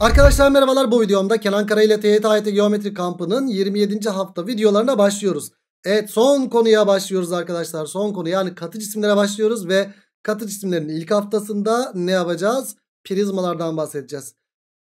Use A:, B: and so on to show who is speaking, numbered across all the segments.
A: Arkadaşlar merhabalar bu videomda Kenan Kara ile TYT Geometri Kampı'nın 27. hafta videolarına başlıyoruz. Evet son konuya başlıyoruz arkadaşlar. Son konu yani katı cisimlere başlıyoruz ve katı cisimlerin ilk haftasında ne yapacağız? Prizmalardan bahsedeceğiz.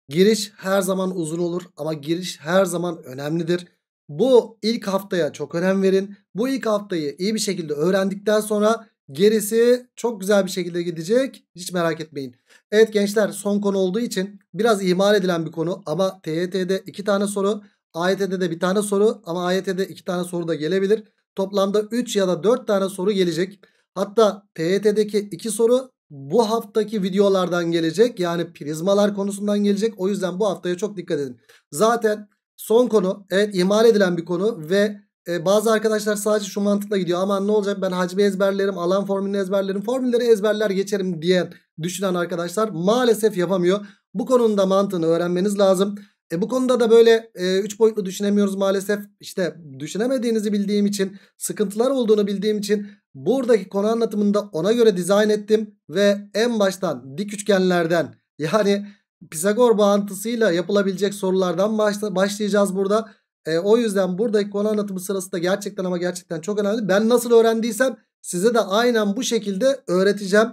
A: Giriş her zaman uzun olur ama giriş her zaman önemlidir. Bu ilk haftaya çok önem verin. Bu ilk haftayı iyi bir şekilde öğrendikten sonra Gerisi çok güzel bir şekilde gidecek. Hiç merak etmeyin. Evet gençler son konu olduğu için biraz ihmal edilen bir konu ama TYT'de iki tane soru, AYT'de de bir tane soru ama AYT'de iki tane soru da gelebilir. Toplamda 3 ya da 4 tane soru gelecek. Hatta TYT'deki 2 soru bu haftaki videolardan gelecek. Yani prizmalar konusundan gelecek. O yüzden bu haftaya çok dikkat edin. Zaten son konu evet ihmal edilen bir konu ve e, bazı arkadaşlar sadece şu mantıkla gidiyor. Aman ne olacak ben hacmi ezberlerim, alan formülünü ezberlerim, formülleri ezberler geçerim diyen düşünen arkadaşlar maalesef yapamıyor. Bu konuda mantığını öğrenmeniz lazım. E bu konuda da böyle 3 e, üç boyutlu düşünemiyoruz maalesef. İşte düşünemediğinizi bildiğim için, sıkıntılar olduğunu bildiğim için buradaki konu anlatımında ona göre dizayn ettim. Ve en baştan dik üçgenlerden yani Pisagor bağıntısıyla yapılabilecek sorulardan başlayacağız burada. E, o yüzden buradaki konu anlatımı sırası da gerçekten ama gerçekten çok önemli. Ben nasıl öğrendiysem size de aynen bu şekilde öğreteceğim.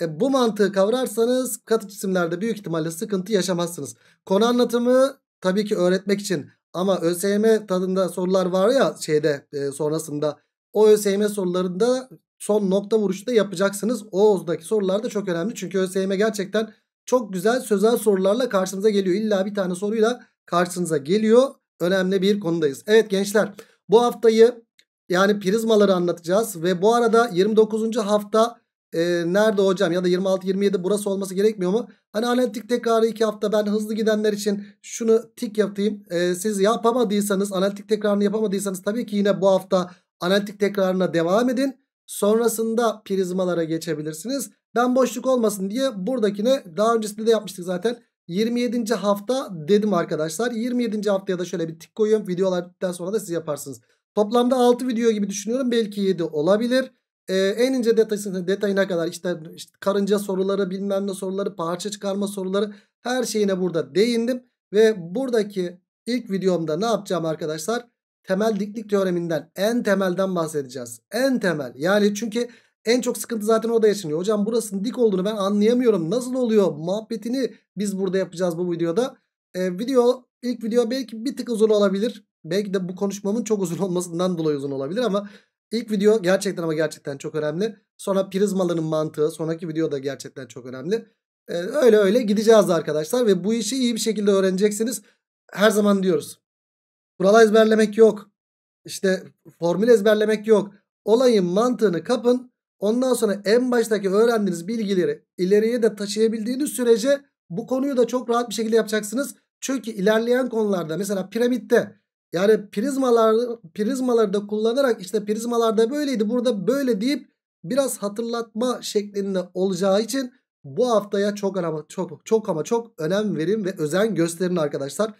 A: E, bu mantığı kavrarsanız katı cisimlerde büyük ihtimalle sıkıntı yaşamazsınız. Konu anlatımı tabii ki öğretmek için ama ÖSYM tadında sorular var ya şeyde e, sonrasında o ÖSYM sorularında son nokta vuruşu da yapacaksınız. Oğuz'daki sorular da çok önemli. Çünkü ÖSYM gerçekten çok güzel sözel sorularla karşımıza geliyor. İlla bir tane soruyla karşınıza geliyor önemli bir konudayız. Evet gençler bu haftayı yani prizmaları anlatacağız. Ve bu arada 29. hafta e, nerede hocam ya da 26-27 burası olması gerekmiyor mu? Hani analitik tekrarı 2 hafta ben hızlı gidenler için şunu tik yapayım. E, siz yapamadıysanız analitik tekrarını yapamadıysanız tabii ki yine bu hafta analitik tekrarına devam edin. Sonrasında prizmalara geçebilirsiniz. Ben boşluk olmasın diye buradakine daha öncesinde de yapmıştık zaten. 27. hafta dedim arkadaşlar. 27. haftaya da şöyle bir tik koyuyorum. videolardan sonra da siz yaparsınız. Toplamda 6 video gibi düşünüyorum. Belki 7 olabilir. Ee, en ince detayına, detayına kadar işte, işte karınca soruları bilmem ne soruları parça çıkarma soruları her şeyine burada değindim. Ve buradaki ilk videomda ne yapacağım arkadaşlar? Temel diklik teoreminden en temelden bahsedeceğiz. En temel yani çünkü en çok sıkıntı zaten o da yaşanıyor. Hocam burasının dik olduğunu ben anlayamıyorum. Nasıl oluyor? Muhabbetini biz burada yapacağız bu videoda. Ee, video ilk video belki bir tık uzun olabilir. Belki de bu konuşmamın çok uzun olmasından dolayı uzun olabilir ama ilk video gerçekten ama gerçekten çok önemli. Sonra prizmaların mantığı sonraki video da gerçekten çok önemli. Ee, öyle öyle gideceğiz arkadaşlar ve bu işi iyi bir şekilde öğreneceksiniz. Her zaman diyoruz. Kural ezberlemek yok. İşte formül ezberlemek yok. Olayın mantığını kapın. Ondan sonra en baştaki öğrendiğiniz bilgileri ileriye de taşıyabildiğiniz sürece bu konuyu da çok rahat bir şekilde yapacaksınız. Çünkü ilerleyen konularda mesela piramitte yani prizmalar prizmaları da kullanarak işte prizmalarda böyleydi burada böyle deyip biraz hatırlatma şeklinde olacağı için bu haftaya çok ama çok çok ama çok önem verin ve özen gösterin arkadaşlar.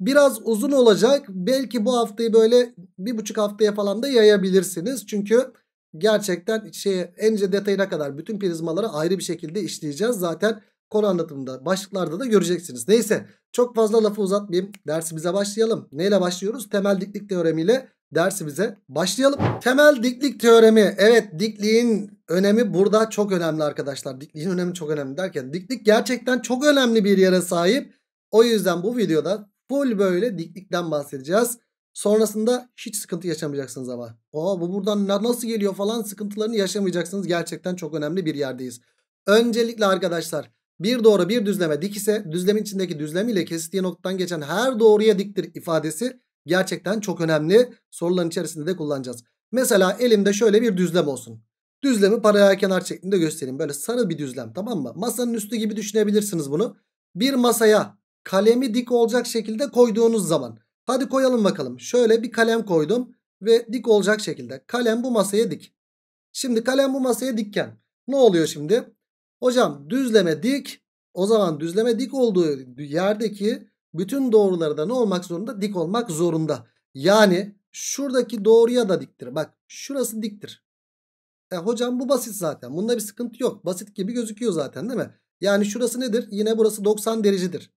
A: Biraz uzun olacak. Belki bu haftayı böyle bir buçuk haftaya falan da yayabilirsiniz. Çünkü gerçekten şey, en ince detayına kadar bütün prizmaları ayrı bir şekilde işleyeceğiz. Zaten konu anlatımında başlıklarda da göreceksiniz. Neyse çok fazla lafı uzatmayayım. Dersimize başlayalım. Neyle başlıyoruz? Temel diklik teoremiyle dersimize başlayalım. Temel diklik teoremi. Evet dikliğin önemi burada çok önemli arkadaşlar. Dikliğin önemi çok önemli derken diklik gerçekten çok önemli bir yere sahip. O yüzden bu videoda full böyle diklikten bahsedeceğiz. Sonrasında hiç sıkıntı yaşamayacaksınız ama. Aa bu buradan nasıl geliyor falan sıkıntılarını yaşamayacaksınız. Gerçekten çok önemli bir yerdeyiz. Öncelikle arkadaşlar bir doğru bir düzleme dik ise düzlemin içindeki düzlem ile kesiştiği noktadan geçen her doğruya diktir ifadesi gerçekten çok önemli. Soruların içerisinde de kullanacağız. Mesela elimde şöyle bir düzlem olsun. Düzlemi paralel kenar şeklinde göstereyim. Böyle sarı bir düzlem tamam mı? Masanın üstü gibi düşünebilirsiniz bunu. Bir masaya kalemi dik olacak şekilde koyduğunuz zaman Hadi koyalım bakalım. Şöyle bir kalem koydum ve dik olacak şekilde. Kalem bu masaya dik. Şimdi kalem bu masaya dikken ne oluyor şimdi? Hocam düzleme dik. O zaman düzleme dik olduğu yerdeki bütün doğruları da ne olmak zorunda? Dik olmak zorunda. Yani şuradaki doğruya da diktir. Bak şurası diktir. E hocam bu basit zaten. Bunda bir sıkıntı yok. Basit gibi gözüküyor zaten değil mi? Yani şurası nedir? Yine burası 90 derecedir.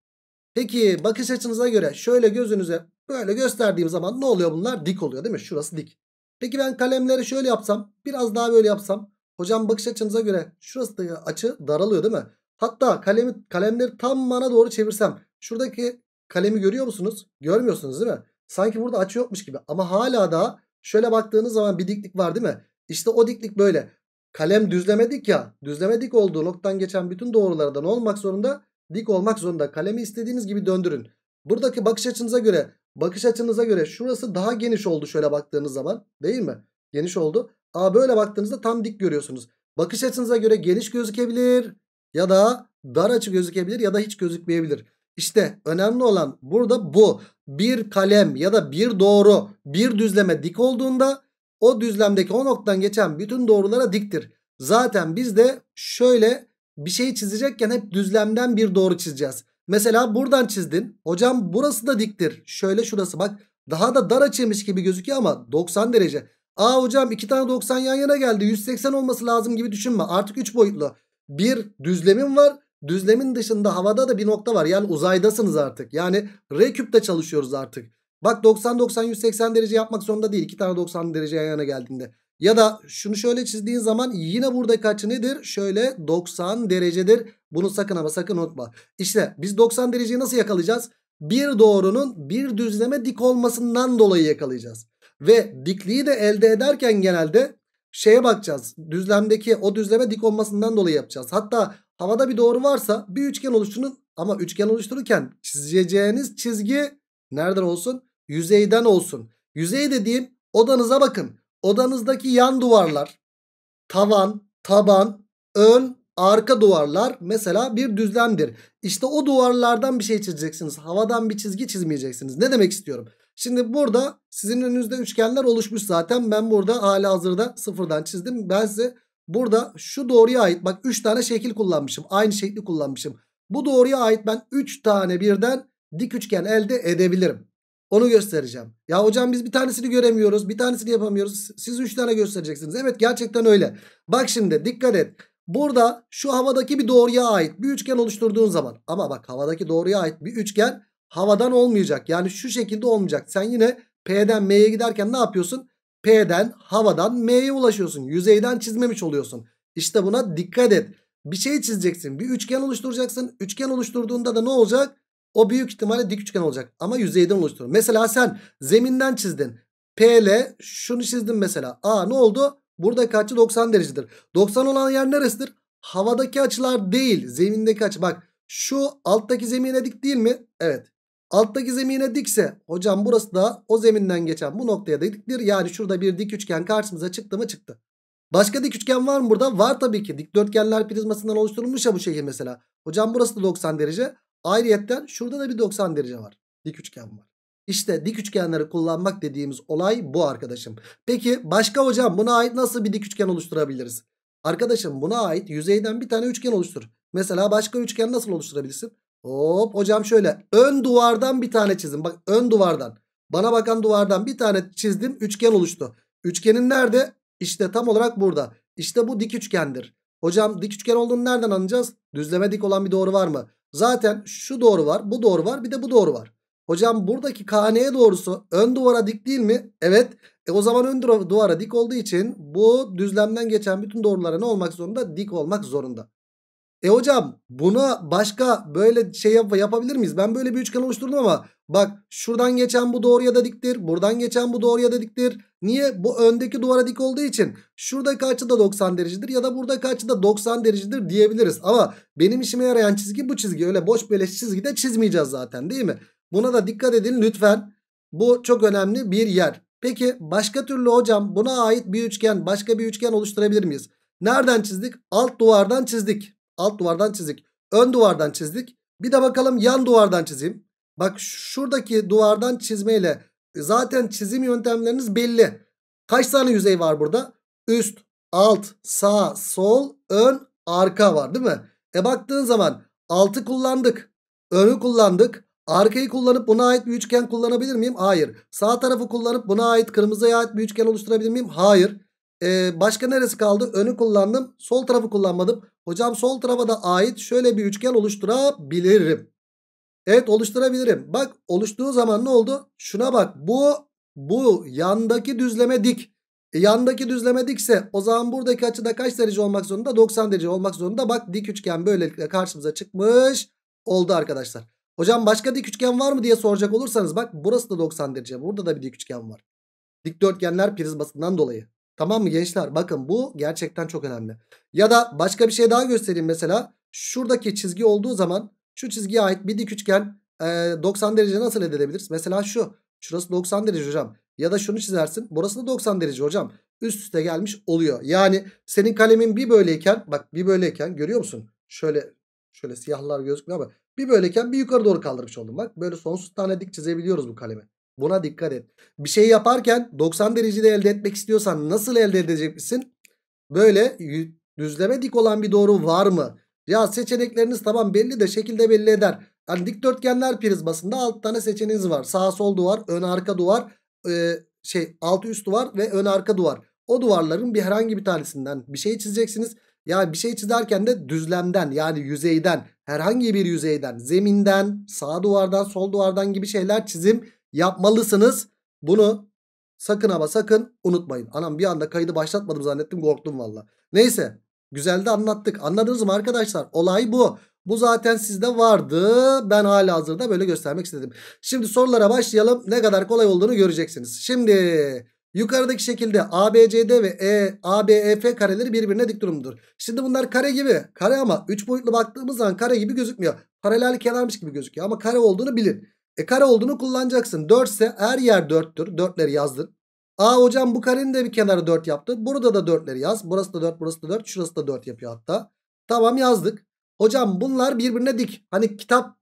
A: Peki bakış açınıza göre şöyle gözünüze böyle gösterdiğim zaman ne oluyor bunlar? Dik oluyor değil mi? Şurası dik. Peki ben kalemleri şöyle yapsam biraz daha böyle yapsam. Hocam bakış açınıza göre şurası da açı daralıyor değil mi? Hatta kalemi, kalemleri tam bana doğru çevirsem. Şuradaki kalemi görüyor musunuz? Görmüyorsunuz değil mi? Sanki burada açı yokmuş gibi. Ama hala da şöyle baktığınız zaman bir diklik var değil mi? İşte o diklik böyle. Kalem düzlemedik ya. Düzlemedik olduğu noktan geçen bütün doğrulardan olmak zorunda Dik olmak zorunda. Kalemi istediğiniz gibi döndürün. Buradaki bakış açınıza göre bakış açınıza göre şurası daha geniş oldu şöyle baktığınız zaman. Değil mi? Geniş oldu. A böyle baktığınızda tam dik görüyorsunuz. Bakış açınıza göre geniş gözükebilir ya da dar açı gözükebilir ya da hiç gözükmeyebilir. İşte önemli olan burada bu. Bir kalem ya da bir doğru bir düzleme dik olduğunda o düzlemdeki o noktadan geçen bütün doğrulara diktir. Zaten biz de şöyle bir şey çizecekken hep düzlemden bir doğru çizeceğiz. Mesela buradan çizdin. Hocam burası da diktir. Şöyle şurası bak daha da dar açıymış gibi gözüküyor ama 90 derece. Aa hocam iki tane 90 yan yana geldi 180 olması lazım gibi düşünme artık 3 boyutlu. Bir düzlemin var düzlemin dışında havada da bir nokta var yani uzaydasınız artık. Yani R küpte çalışıyoruz artık. Bak 90 90 180 derece yapmak zorunda değil iki tane 90 derece yan yana geldiğinde. Ya da şunu şöyle çizdiğin zaman yine burada kaç nedir? Şöyle 90 derecedir. Bunu sakın ama sakın unutma. İşte biz 90 dereceyi nasıl yakalayacağız? Bir doğrunun bir düzleme dik olmasından dolayı yakalayacağız. Ve dikliği de elde ederken genelde şeye bakacağız. Düzlemdeki o düzleme dik olmasından dolayı yapacağız. Hatta havada bir doğru varsa bir üçgen oluşturun. Ama üçgen oluştururken çizeceğiniz çizgi nereden olsun? Yüzeyden olsun. Yüzey dediğim odanıza bakın odanızdaki yan duvarlar, tavan, taban, ön, arka duvarlar mesela bir düzlemdir. İşte o duvarlardan bir şey çizeceksiniz. Havadan bir çizgi çizmeyeceksiniz. Ne demek istiyorum? Şimdi burada sizin önünüzde üçgenler oluşmuş zaten. Ben burada hala hazırda sıfırdan çizdim. Ben size burada şu doğruya ait bak 3 tane şekil kullanmışım. Aynı şekli kullanmışım. Bu doğruya ait ben 3 tane birden dik üçgen elde edebilirim. Onu göstereceğim. Ya hocam biz bir tanesini göremiyoruz. Bir tanesini yapamıyoruz. Siz üç tane göstereceksiniz. Evet gerçekten öyle. Bak şimdi dikkat et. Burada şu havadaki bir doğruya ait bir üçgen oluşturduğun zaman. Ama bak havadaki doğruya ait bir üçgen havadan olmayacak. Yani şu şekilde olmayacak. Sen yine P'den M'ye giderken ne yapıyorsun? P'den havadan M'ye ulaşıyorsun. Yüzeyden çizmemiş oluyorsun. İşte buna dikkat et. Bir şey çizeceksin. Bir üçgen oluşturacaksın. Üçgen oluşturduğunda da ne olacak? O büyük ihtimalle dik üçgen olacak ama yüzeyden oluşturur. Mesela sen zeminden çizdin. PL şunu çizdim mesela. A ne oldu? Burada açı 90 derecedir. 90 olan yer neresidir? Havadaki açılar değil. Zemindeki açı. Bak şu alttaki zemine dik değil mi? Evet. Alttaki zemine dikse hocam burası da o zeminden geçen bu noktaya da diktir. Yani şurada bir dik üçgen karşımıza çıktı mı çıktı. Başka dik üçgen var mı burada? Var tabii ki. Dikdörtgenler prizmasından oluşturulmuş ya bu şekil mesela. Hocam burası da 90 derece. Ayrıyetten şurada da bir 90 derece var. Dik üçgen var. İşte dik üçgenleri kullanmak dediğimiz olay bu arkadaşım. Peki başka hocam buna ait nasıl bir dik üçgen oluşturabiliriz? Arkadaşım buna ait yüzeyden bir tane üçgen oluştur. Mesela başka üçgen nasıl oluşturabilirsin? Hop hocam şöyle ön duvardan bir tane çizdim. Bak ön duvardan. Bana bakan duvardan bir tane çizdim. Üçgen oluştu. Üçgenin nerede? İşte tam olarak burada. İşte bu dik üçgendir. Hocam dik üçgen olduğunu nereden anlayacağız? Düzleme dik olan bir doğru var mı? Zaten şu doğru var, bu doğru var, bir de bu doğru var. Hocam buradaki KN doğrusu ön duvara dik değil mi? Evet. E o zaman ön duvara dik olduğu için bu düzlemden geçen bütün doğrulara ne olmak zorunda? Dik olmak zorunda. E hocam buna başka böyle şey yap yapabilir miyiz? Ben böyle bir üçgen oluşturdum ama Bak şuradan geçen bu doğruya da diktir. Buradan geçen bu doğruya da diktir. Niye? Bu öndeki duvara dik olduğu için şuradaki açı da 90 derecedir ya da buradaki açı da 90 derecedir diyebiliriz. Ama benim işime yarayan çizgi bu çizgi. Öyle boş beleş çizgi de çizmeyeceğiz zaten değil mi? Buna da dikkat edin lütfen. Bu çok önemli bir yer. Peki başka türlü hocam buna ait bir üçgen başka bir üçgen oluşturabilir miyiz? Nereden çizdik? Alt duvardan çizdik. Alt duvardan çizdik. Ön duvardan çizdik. Bir de bakalım yan duvardan çizeyim. Bak şuradaki duvardan çizmeyle e, zaten çizim yöntemleriniz belli. Kaç tane yüzey var burada? Üst, alt, sağ, sol, ön, arka var değil mi? E baktığın zaman altı kullandık. Önü kullandık. Arkayı kullanıp buna ait bir üçgen kullanabilir miyim? Hayır. Sağ tarafı kullanıp buna ait kırmızıya ait bir üçgen oluşturabilir miyim? Hayır. Ee, başka neresi kaldı? Önü kullandım. Sol tarafı kullanmadım. Hocam sol tarafa da ait şöyle bir üçgen oluşturabilirim. Evet oluşturabilirim. Bak oluştuğu zaman ne oldu? Şuna bak bu bu yandaki düzleme dik. E, yandaki düzleme dikse o zaman buradaki açıda kaç derece olmak zorunda? 90 derece olmak zorunda. Bak dik üçgen böylelikle karşımıza çıkmış oldu arkadaşlar. Hocam başka dik üçgen var mı diye soracak olursanız bak burası da 90 derece. Burada da bir dik üçgen var. Dikdörtgenler prizmasından dolayı. Tamam mı gençler? Bakın bu gerçekten çok önemli. Ya da başka bir şey daha göstereyim mesela. Şuradaki çizgi olduğu zaman şu çizgiye ait bir dik üçgen e, 90 derece nasıl elde edebiliriz? Mesela şu. Şurası 90 derece hocam. Ya da şunu çizersin. Burası da 90 derece hocam. Üst üste gelmiş oluyor. Yani senin kalemin bir böyleyken bak bir böyleyken görüyor musun? Şöyle şöyle siyahlar gözükmüyor ama bir böyleyken bir yukarı doğru kaldırmış oldum. Bak böyle sonsuz tane dik çizebiliyoruz bu kalemi. Buna dikkat et. Bir şey yaparken 90 derecede elde etmek istiyorsan nasıl elde edeceksin? Böyle düzleme dik olan bir doğru var mı? Ya seçenekleriniz tamam belli de şekilde belli eder. Yani dikdörtgenler prizmasında 6 tane seçeneğiniz var. Sağ sol duvar, ön arka duvar, e, şey altı üst duvar ve ön arka duvar. O duvarların bir herhangi bir tanesinden bir şey çizeceksiniz. Yani bir şey çizerken de düzlemden yani yüzeyden herhangi bir yüzeyden zeminden sağ duvardan sol duvardan gibi şeyler çizim yapmalısınız. Bunu sakın ama sakın unutmayın. Anam bir anda kaydı başlatmadım zannettim korktum valla. Neyse Güzel de anlattık. Anladınız mı arkadaşlar? Olay bu. Bu zaten sizde vardı. Ben hala hazırda böyle göstermek istedim. Şimdi sorulara başlayalım. Ne kadar kolay olduğunu göreceksiniz. Şimdi yukarıdaki şekilde ABCD ve e, ABEF kareleri birbirine dik durumdur. Şimdi bunlar kare gibi. Kare ama 3 boyutlu baktığımız zaman kare gibi gözükmüyor. Paralel kenarmış gibi gözüküyor ama kare olduğunu bilin. E kare olduğunu kullanacaksın. 4 ise her yer 4'tür. 4'leri yazdın. A hocam bu karenin de bir kenarı 4 yaptı. Burada da 4'leri yaz. Burası da 4 burası da 4 şurası da 4 yapıyor hatta. Tamam yazdık. Hocam bunlar birbirine dik. Hani kitap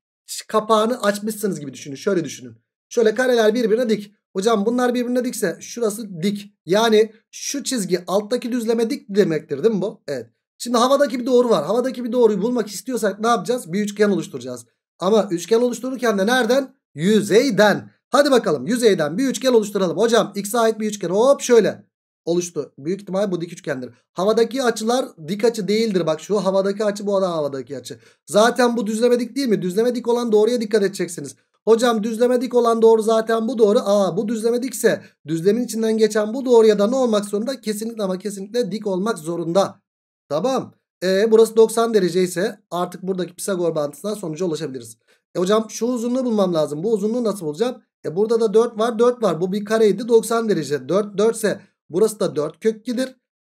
A: kapağını açmışsınız gibi düşünün. Şöyle düşünün. Şöyle kareler birbirine dik. Hocam bunlar birbirine dikse şurası dik. Yani şu çizgi alttaki düzleme dik demektir değil mi bu? Evet. Şimdi havadaki bir doğru var. Havadaki bir doğruyu bulmak istiyorsak ne yapacağız? Bir üçgen oluşturacağız. Ama üçgen oluştururken de nereden? Yüzeyden. Hadi bakalım yüzeyden bir üçgen oluşturalım. Hocam x'e ait bir üçgen hop şöyle oluştu. Büyük ihtimal bu dik üçgendir. Havadaki açılar dik açı değildir. Bak şu havadaki açı bu da havadaki açı. Zaten bu düzleme dik değil mi? Düzleme dik olan doğruya dikkat edeceksiniz. Hocam düzleme dik olan doğru zaten bu doğru. Aa bu düzleme dikse düzlemin içinden geçen bu doğruya da ne olmak zorunda? Kesinlikle ama kesinlikle dik olmak zorunda. Tamam. E, burası 90 derece ise artık buradaki Pisagor bağıntısından sonuca ulaşabiliriz. E, hocam şu uzunluğu bulmam lazım. Bu uzunluğu nasıl bulacağım? E burada da 4 var 4 var. Bu bir kareydi 90 derece. 4 4 ise burası da 4 kök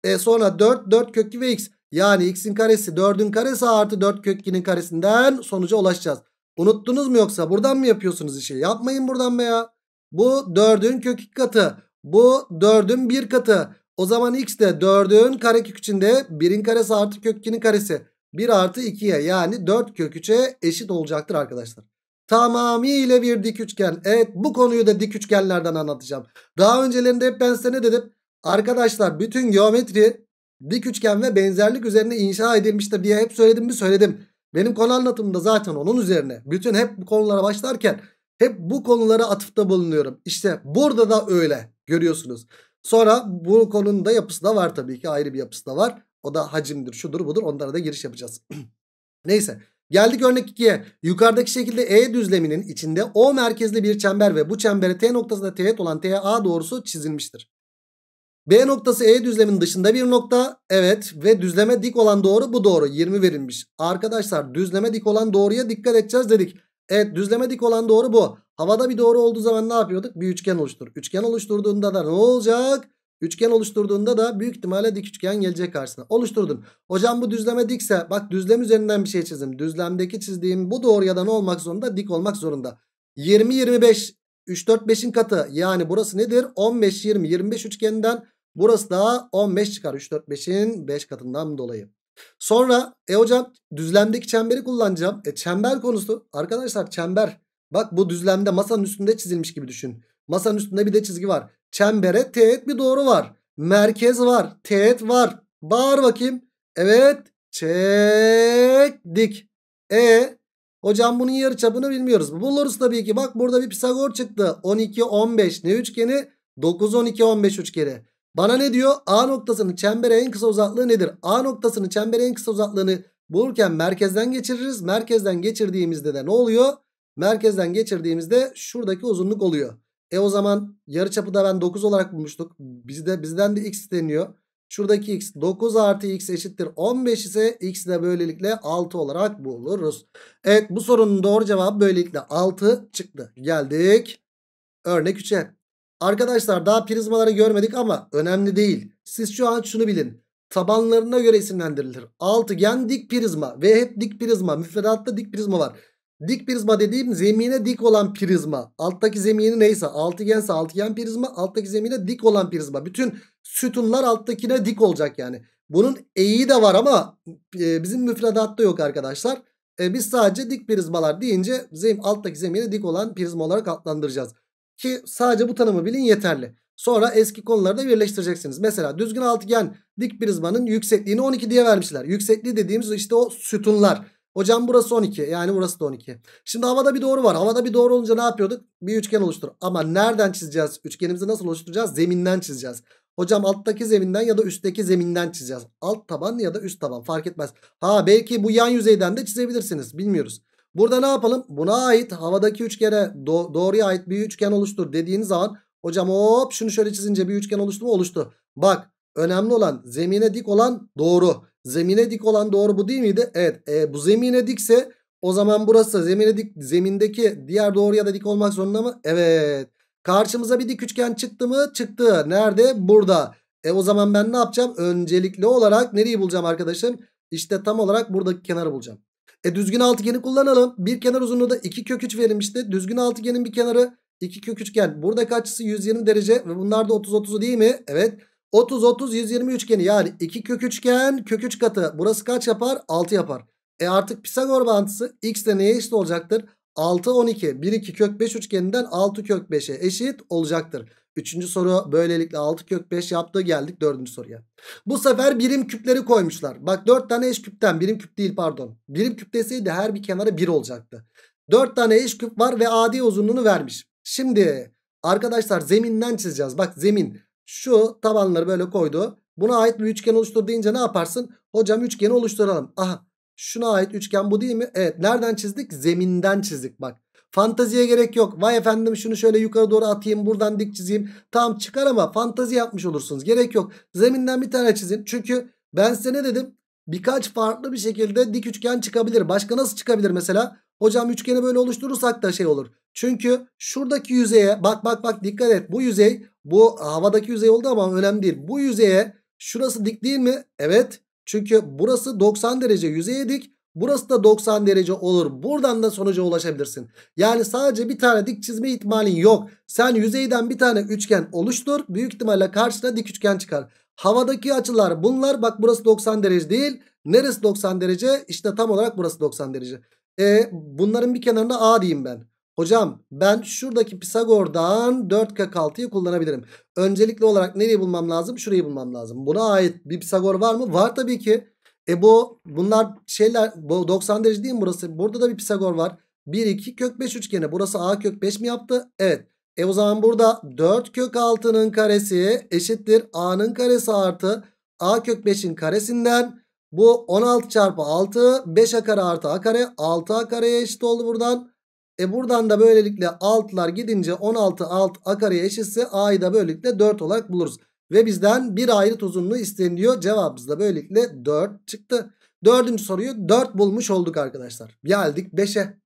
A: E sonra 4 4 kök ve x. Yani x'in karesi 4'ün karesi artı 4 kök karesinden sonuca ulaşacağız. Unuttunuz mu yoksa buradan mı yapıyorsunuz işi? Yapmayın buradan be ya. Bu 4'ün kök 2 katı. Bu 4'ün 1 katı. O zaman x de 4'ün karekök içinde 1'in karesi artı kök karesi. 1 artı 2'ye yani 4 kök 3'e eşit olacaktır arkadaşlar. Tamamıyla bir dik üçgen. Evet bu konuyu da dik üçgenlerden anlatacağım. Daha öncelerinde hep ben size ne dedim? Arkadaşlar bütün geometri dik üçgen ve benzerlik üzerine inşa edilmiştir diye hep söyledim mi söyledim. Benim konu anlatımımda zaten onun üzerine. Bütün hep bu konulara başlarken hep bu konulara atıfta bulunuyorum. İşte burada da öyle görüyorsunuz. Sonra bu konunun da yapısı da var tabii ki ayrı bir yapısı da var. O da hacimdir şudur budur onlara da giriş yapacağız. Neyse Geldik örnek 2'ye. Yukarıdaki şekilde E düzleminin içinde O merkezli bir çember ve bu çembere T noktasında teğet olan TA doğrusu çizilmiştir. B noktası E düzleminin dışında bir nokta. Evet ve düzleme dik olan doğru bu doğru. 20 verilmiş. Arkadaşlar düzleme dik olan doğruya dikkat edeceğiz dedik. Evet düzleme dik olan doğru bu. Havada bir doğru olduğu zaman ne yapıyorduk? Bir üçgen oluştur. Üçgen oluşturduğunda da ne olacak? Üçgen oluşturduğunda da büyük ihtimalle dik üçgen gelecek karşısına. Oluşturdun. Hocam bu düzleme dikse bak düzlem üzerinden bir şey çizdim. Düzlemdeki çizdiğim bu doğru ya da ne olmak zorunda? Dik olmak zorunda. 20-25 3-4-5'in katı yani burası nedir? 15-20-25 üçgeninden burası da 15 çıkar. 3-4-5'in 5 katından dolayı. Sonra e hocam düzlemdeki çemberi kullanacağım. E çember konusu arkadaşlar çember. Bak bu düzlemde masanın üstünde çizilmiş gibi düşün. Masanın üstünde bir de çizgi var. Çembere teğet bir doğru var. Merkez var. Teğet var. Bağır bakayım. Evet. Çektik. E hocam bunun yarı çapını bilmiyoruz. Buluruz tabii ki. Bak burada bir Pisagor çıktı. 12 15 ne üçgeni? 9 12 15 üçgeni. Bana ne diyor? A noktasının çembere en kısa uzaklığı nedir? A noktasının çembere en kısa uzaklığını bulurken merkezden geçiririz. Merkezden geçirdiğimizde de ne oluyor? Merkezden geçirdiğimizde şuradaki uzunluk oluyor. E o zaman yarı çapı da ben 9 olarak bulmuştuk. Bizde bizden de x deniyor. Şuradaki x 9 artı x eşittir 15 ise x de böylelikle 6 olarak buluruz. Evet bu sorunun doğru cevabı böylelikle 6 çıktı. Geldik örnek 3'e. Arkadaşlar daha prizmaları görmedik ama önemli değil. Siz şu an şunu bilin. Tabanlarına göre isimlendirilir. Altıgen dik prizma ve hep dik prizma. Müfredatta dik prizma var. Dik prizma dediğim zemine dik olan prizma. Alttaki zemini neyse altıgense altıgen prizma. Alttaki zemine dik olan prizma. Bütün sütunlar alttakine dik olacak yani. Bunun eği de var ama e, bizim müfredatta yok arkadaşlar. E, biz sadece dik prizmalar deyince zem, alttaki zemine dik olan prizma olarak adlandıracağız. Ki sadece bu tanımı bilin yeterli. Sonra eski konuları da birleştireceksiniz. Mesela düzgün altıgen dik prizmanın yüksekliğini 12 diye vermişler. Yüksekliği dediğimiz işte o sütunlar. Hocam burası 12. Yani burası da 12. Şimdi havada bir doğru var. Havada bir doğru olunca ne yapıyorduk? Bir üçgen oluştur. Ama nereden çizeceğiz? Üçgenimizi nasıl oluşturacağız? Zeminden çizeceğiz. Hocam alttaki zeminden ya da üstteki zeminden çizeceğiz. Alt taban ya da üst taban fark etmez. Ha belki bu yan yüzeyden de çizebilirsiniz. Bilmiyoruz. Burada ne yapalım? Buna ait havadaki üçgene do doğruya ait bir üçgen oluştur dediğiniz zaman hocam hop şunu şöyle çizince bir üçgen oluştu mu? Oluştu. Bak önemli olan zemine dik olan doğru. Zemine dik olan doğru bu değil miydi? Evet. E, bu zemine dikse o zaman burası zemine dik zemindeki diğer doğruya da dik olmak zorunda mı? Evet. Karşımıza bir dik üçgen çıktı mı? Çıktı. Nerede? Burada. E o zaman ben ne yapacağım? Öncelikli olarak nereyi bulacağım arkadaşım? İşte tam olarak buradaki kenarı bulacağım. E düzgün altıgeni kullanalım. Bir kenar uzunluğu da 2 kök 3 verilmişti. Düzgün altıgenin bir kenarı 2 kök üçgen. Buradaki açısı 120 derece ve bunlar da 30-30 değil mi? Evet. 30 30 120 üçgeni yani 2 kök üçgen kök üç katı burası kaç yapar? 6 yapar. E artık Pisagor bantısı x de neye eşit olacaktır? 6 12 1 2 kök 5 üçgeninden 6 kök 5'e eşit olacaktır. Üçüncü soru böylelikle 6 kök 5 yaptı geldik dördüncü soruya. Bu sefer birim küpleri koymuşlar. Bak 4 tane eş küpten birim küp değil pardon. Birim küp deseydi her bir kenarı 1 olacaktı. 4 tane eş küp var ve adi uzunluğunu vermiş. Şimdi arkadaşlar zeminden çizeceğiz. Bak zemin şu tabanları böyle koydu. Buna ait bir üçgen oluştur deyince ne yaparsın? Hocam üçgeni oluşturalım. Aha şuna ait üçgen bu değil mi? Evet nereden çizdik? Zeminden çizdik bak. Fantaziye gerek yok. Vay efendim şunu şöyle yukarı doğru atayım buradan dik çizeyim. Tamam çıkar ama fantazi yapmış olursunuz. Gerek yok. Zeminden bir tane çizin. Çünkü ben size ne dedim? Birkaç farklı bir şekilde dik üçgen çıkabilir. Başka nasıl çıkabilir mesela? Hocam üçgeni böyle oluşturursak da şey olur. Çünkü şuradaki yüzeye bak bak bak dikkat et. Bu yüzey bu havadaki yüzey oldu ama önemli değil. Bu yüzeye şurası dik değil mi? Evet. Çünkü burası 90 derece yüzeye dik. Burası da 90 derece olur. Buradan da sonuca ulaşabilirsin. Yani sadece bir tane dik çizme ihtimalin yok. Sen yüzeyden bir tane üçgen oluştur. Büyük ihtimalle karşısına dik üçgen çıkar. Havadaki açılar bunlar. Bak burası 90 derece değil. Neresi 90 derece? İşte tam olarak burası 90 derece. E bunların bir kenarına A diyeyim ben. Hocam ben şuradaki Pisagor'dan 4 kök 6'yı kullanabilirim. Öncelikli olarak nereyi bulmam lazım? Şurayı bulmam lazım. Buna ait bir Pisagor var mı? Var tabii ki. E bu bunlar şeyler bu 90 derece değil mi burası? Burada da bir Pisagor var. 1 2 kök 5 üçgeni. Burası A kök 5 mi yaptı? Evet. E o zaman burada 4 kök 6'nın karesi eşittir A'nın karesi artı A kök 5'in karesinden bu 16 çarpı 6 5a kare artı a kare 6a kareye eşit oldu buradan. E buradan da böylelikle altlar gidince 16 alt a kareye eşitse a'yı da böylelikle 4 olarak buluruz. Ve bizden bir ayrıt uzunluğu isteniliyor. Cevabımız da böylelikle 4 çıktı. Dördüncü soruyu 4 bulmuş olduk arkadaşlar. Geldik 5'e.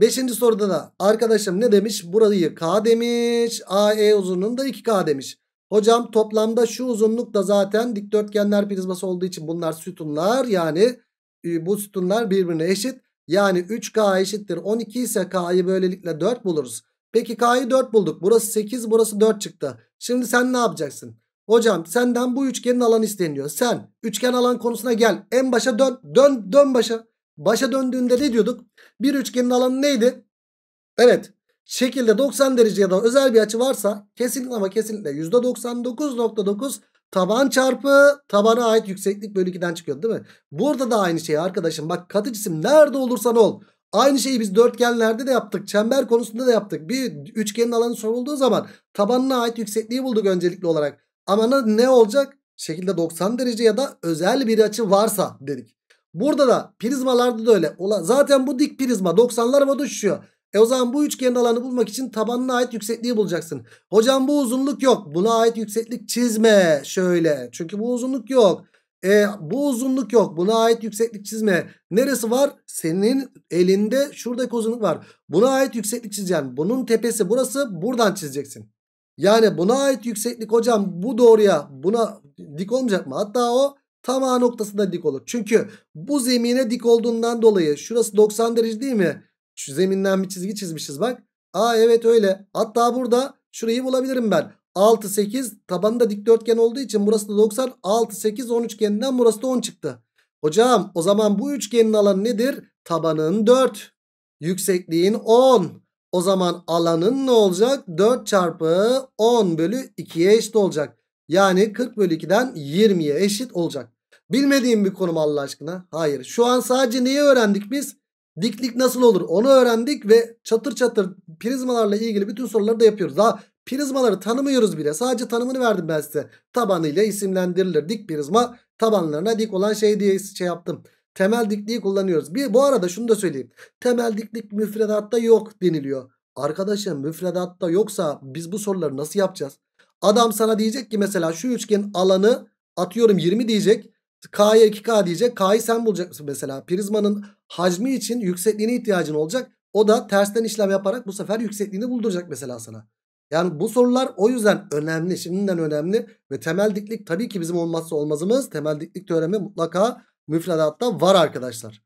A: Beşinci soruda da arkadaşım ne demiş? Burayı K demiş. AE uzunluğunu da 2K demiş. Hocam toplamda şu uzunluk da zaten dikdörtgenler prizması olduğu için bunlar sütunlar. Yani e, bu sütunlar birbirine eşit. Yani 3K eşittir 12 ise K'yı böylelikle 4 buluruz. Peki K'yı 4 bulduk. Burası 8 burası 4 çıktı. Şimdi sen ne yapacaksın? Hocam senden bu üçgenin alanı isteniyor. Sen üçgen alan konusuna gel. En başa dön. Dön dön başa. Başa döndüğünde ne diyorduk? Bir üçgenin alanı neydi? Evet şekilde 90 derece ya da özel bir açı varsa kesinlikle ama kesinlikle %99.9 taban çarpı tabana ait yükseklik bölü 2'den çıkıyor değil mi? Burada da aynı şey arkadaşım. Bak katı cisim nerede olursan ol. Aynı şeyi biz dörtgenlerde de yaptık. Çember konusunda da yaptık. Bir üçgenin alanı sorulduğu zaman tabanına ait yüksekliği bulduk öncelikli olarak. Ama ne olacak? Şekilde 90 derece ya da özel bir açı varsa dedik. Burada da prizmalarda da öyle. Zaten bu dik prizma 90'lar mı düşüyor? E o zaman bu üçgenin alanı bulmak için tabanına ait yüksekliği bulacaksın. Hocam bu uzunluk yok. Buna ait yükseklik çizme şöyle. Çünkü bu uzunluk yok. E, bu uzunluk yok. Buna ait yükseklik çizme. Neresi var? Senin elinde şuradaki uzunluk var. Buna ait yükseklik çizeceksin. Bunun tepesi burası. Buradan çizeceksin. Yani buna ait yükseklik hocam bu doğruya buna dik olmayacak mı? Hatta o tam A noktasında dik olur. Çünkü bu zemine dik olduğundan dolayı şurası 90 derece değil mi? Şu zeminden bir çizgi çizmişiz bak. Aa evet öyle. Hatta burada şurayı bulabilirim ben. 6 8 tabanı dikdörtgen olduğu için burası da 90. 6 8 10 üçgeninden burası da 10 çıktı. Hocam o zaman bu üçgenin alanı nedir? Tabanın 4. Yüksekliğin 10. O zaman alanın ne olacak? 4 çarpı 10 bölü 2'ye eşit olacak. Yani 40 bölü 2'den 20'ye eşit olacak. Bilmediğim bir konu mu Allah aşkına. Hayır. Şu an sadece neyi öğrendik biz? Diklik nasıl olur onu öğrendik ve çatır çatır prizmalarla ilgili bütün soruları da yapıyoruz. Daha prizmaları tanımıyoruz bile. Sadece tanımını verdim ben size. Tabanıyla isimlendirilir. Dik prizma tabanlarına dik olan şey diye şey yaptım. Temel dikliği kullanıyoruz. Bir, bu arada şunu da söyleyeyim. Temel diklik müfredatta yok deniliyor. Arkadaşım müfredatta yoksa biz bu soruları nasıl yapacağız? Adam sana diyecek ki mesela şu üçgen alanı atıyorum 20 diyecek. K'ya 2K diyecek. K'yı sen bulacaksın mesela. Prizmanın hacmi için yüksekliğine ihtiyacın olacak. O da tersten işlem yaparak bu sefer yüksekliğini bulduracak mesela sana. Yani bu sorular o yüzden önemli. Şimdiden önemli. Ve temel diklik tabii ki bizim olmazsa olmazımız. Temel diklik teoremi mutlaka müfredatta var arkadaşlar.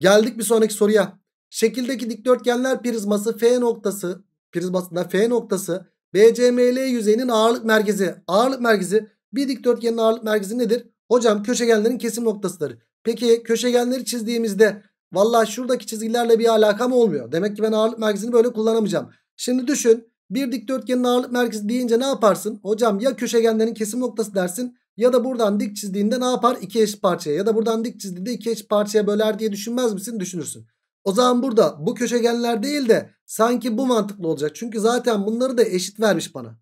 A: Geldik bir sonraki soruya. Şekildeki dikdörtgenler prizması F noktası prizmasında F noktası BCML yüzeyinin ağırlık merkezi. Ağırlık merkezi bir dikdörtgenin ağırlık merkezi nedir? Hocam köşegenlerin kesim noktasıdır. Peki köşegenleri çizdiğimizde vallahi şuradaki çizgilerle bir alakam olmuyor. Demek ki ben ağırlık merkezini böyle kullanamayacağım. Şimdi düşün bir dikdörtgenin ağırlık merkezi deyince ne yaparsın? Hocam ya köşegenlerin kesim noktası dersin ya da buradan dik çizdiğinde ne yapar? İki eşit parçaya ya da buradan dik çizdiğinde iki eşit parçaya böler diye düşünmez misin? Düşünürsün. O zaman burada bu köşegenler değil de sanki bu mantıklı olacak. Çünkü zaten bunları da eşit vermiş bana.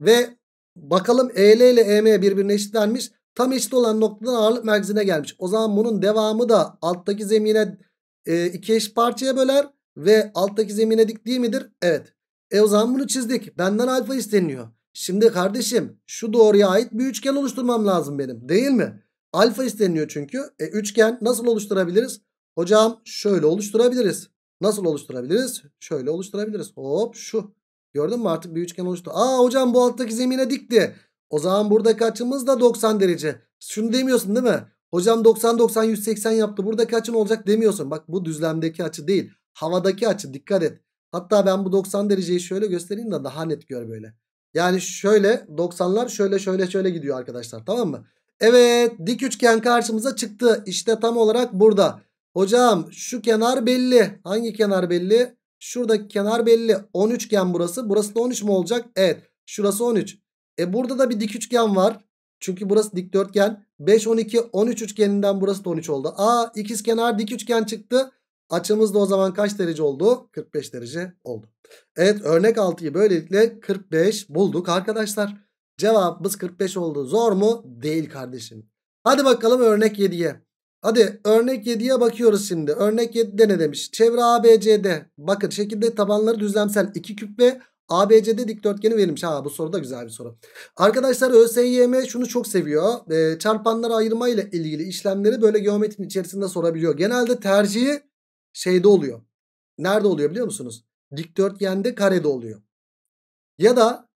A: Ve bakalım EL ile EM birbirine eşit vermiş. Tam eşit olan noktadan ağırlık merkezine gelmiş. O zaman bunun devamı da alttaki zemine e, iki eş parçaya böler ve alttaki zemine dik değil midir? Evet. E o zaman bunu çizdik. Benden alfa isteniyor. Şimdi kardeşim şu doğruya ait bir üçgen oluşturmam lazım benim değil mi? Alfa isteniyor çünkü. E, üçgen nasıl oluşturabiliriz? Hocam şöyle oluşturabiliriz. Nasıl oluşturabiliriz? Şöyle oluşturabiliriz. Hop şu. Gördün mü artık bir üçgen oluştu. Aa hocam bu alttaki zemine dikti. O zaman buradaki açımız da 90 derece. Şunu demiyorsun değil mi? Hocam 90 90 180 yaptı. Buradaki açı olacak demiyorsun. Bak bu düzlemdeki açı değil. Havadaki açı dikkat et. Hatta ben bu 90 dereceyi şöyle göstereyim de daha net gör böyle. Yani şöyle 90'lar şöyle şöyle şöyle gidiyor arkadaşlar tamam mı? Evet dik üçgen karşımıza çıktı. İşte tam olarak burada. Hocam şu kenar belli. Hangi kenar belli? Şuradaki kenar belli. 13 gen burası. Burası da 13 mu olacak? Evet. Şurası 13. E burada da bir dik üçgen var. Çünkü burası dikdörtgen. 5, 12, 13 üçgeninden burası da 13 oldu. Aa ikizkenar dik üçgen çıktı. Açımız da o zaman kaç derece oldu? 45 derece oldu. Evet örnek 6'yı böylelikle 45 bulduk arkadaşlar. Cevabımız 45 oldu. Zor mu? Değil kardeşim. Hadi bakalım örnek 7'ye. Hadi örnek 7'ye bakıyoruz şimdi. Örnek 7'de ne demiş? Çevre ABCD. Bakın şekilde tabanları düzlemsel 2 küp ve ABCD dikdörtgeni verilmiş. Ha bu soru da güzel bir soru. Arkadaşlar ÖSYM şunu çok seviyor. E, çarpanları ayırma ile ilgili işlemleri böyle geometrin içerisinde sorabiliyor. Genelde tercihi şeyde oluyor. Nerede oluyor biliyor musunuz? Dikdörtgende karede oluyor. Ya da